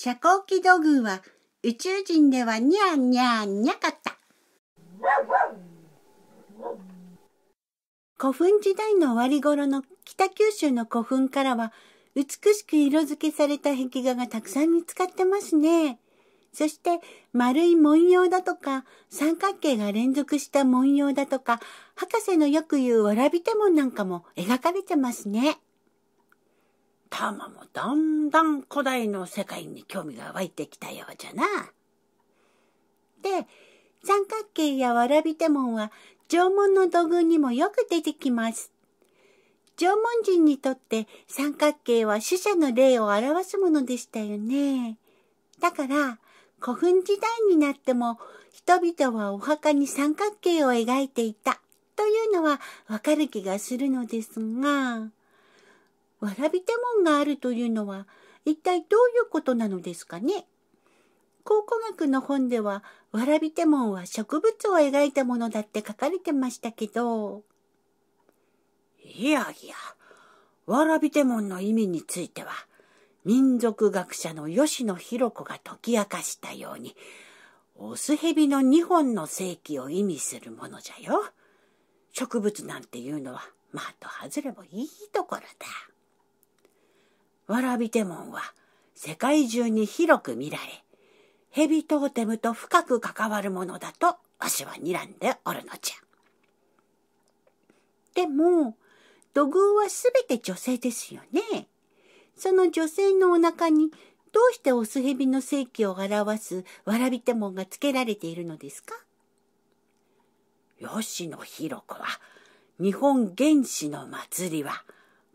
遮光器土偶は宇宙人ではニャーニャーニャかった。古墳時代の終わり頃の北九州の古墳からは美しく色付けされた壁画がたくさん見つかってますね。そして丸い文様だとか三角形が連続した文様だとか博士のよく言うわらび手もなんかも描かれてますね。タマもだんだん古代の世界に興味が湧いてきたようじゃな。で、三角形やわらび手もは縄文の土偶にもよく出てきます。縄文人にとって三角形は死者の霊を表すものでしたよね。だから、古墳時代になっても人々はお墓に三角形を描いていたというのはわかる気がするのですが、わらび手もんがあるというのは一体どういうことなのですかね考古学の本ではわらびてもんは植物を描いたものだって書かれてましたけど。いやいや、わらびてもんの意味については、民族学者の吉野博子が解き明かしたように、オスヘビの2本の世紀を意味するものじゃよ。植物なんていうのは、的外れもいいところだ。わらびて門は世界中に広く見られ、ヘビトーテムと深く関わるものだとわしは睨んでおるのじゃ。でも、土偶はすべて女性ですよね。その女性のお腹にどうしてオスヘビの性器を表すわらびてもんが付けられているのですか吉野弘子は日本原始の祭りは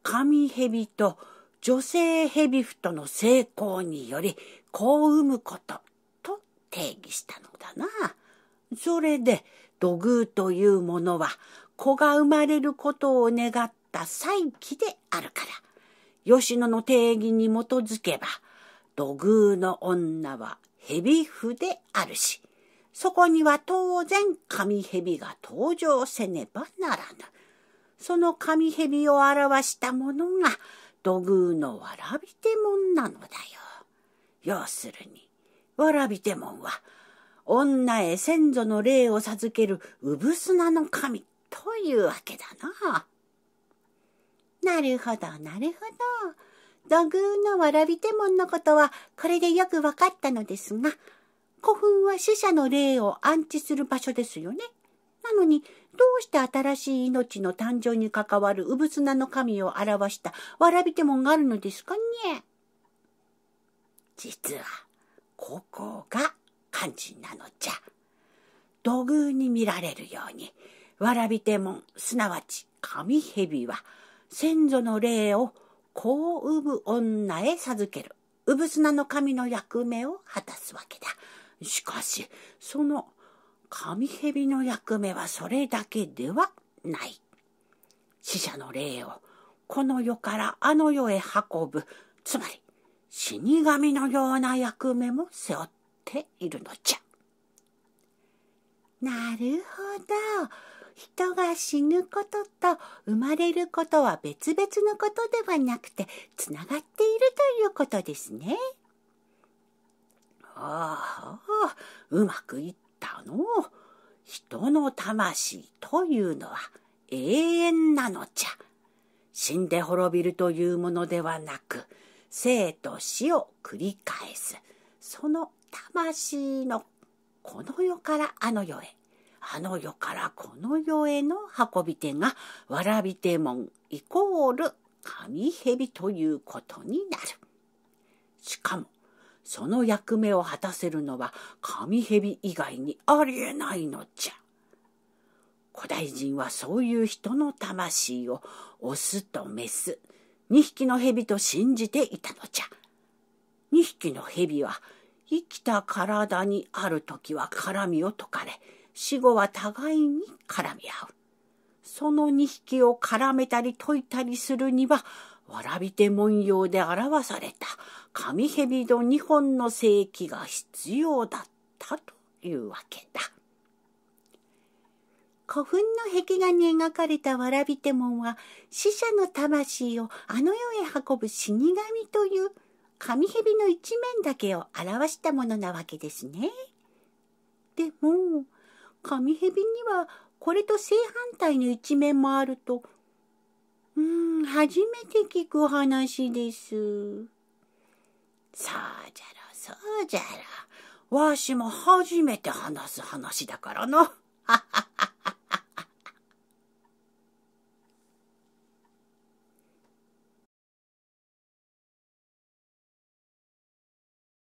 神蛇と女性ヘビフトの成功により子を産むことと定義したのだな。それで土偶というものは子が生まれることを願った再起であるから、吉野の定義に基づけば、土偶の女は蛇フであるし、そこには当然神蛇が登場せねばならぬ。その神蛇を表したものが土偶のわらびてもんなのだよ。要するに、わらびてもんは、女へ先祖の霊を授ける産なの神というわけだな。なるほど、なるほど。土偶のわらびてもんのことは、これでよくわかったのですが、古墳は死者の霊を安置する場所ですよね。なのに、どうして新しい命の誕生に関わる産砂の神を表したわらびて門があるのですかね実は、ここが肝心なのじゃ。土偶に見られるように、わらびて門、すなわち神蛇は、先祖の霊を子を産む女へ授ける、産砂の神の役目を果たすわけだ。しかし、その神蛇の役目はそれだけではない。死者の霊をこの世からあの世へ運ぶ、つまり死神のような役目も背負っているのじゃ。なるほど。人が死ぬことと生まれることは別々のことではなくて、つながっているということですね。ああ、うまくいっの人の魂というのは永遠なのじゃ。死んで滅びるというものではなく、生と死を繰り返す。その魂のこの世からあの世へ、あの世からこの世への運び手が、わらび手門イコール神蛇ということになる。しかも、その役目を果たせるのは神蛇以外にありえないのじゃ。古代人はそういう人の魂をオスとメス2匹の蛇と信じていたのじゃ。2匹の蛇は生きた体にある時は絡みを解かれ死後は互いに絡み合う。その2匹を絡めたり解いたりするにはわらびて文様で表された神蛇の2本の正規が必要だったというわけだ。古墳の壁画に描かれたわらびて門は死者の魂をあの世へ運ぶ死神という神蛇の一面だけを表したものなわけですね。でも神蛇にはこれと正反対の一面もあると初めて聞く話です。そうじゃろ、そうじゃろ。わしも初めて話す話だからな。はは。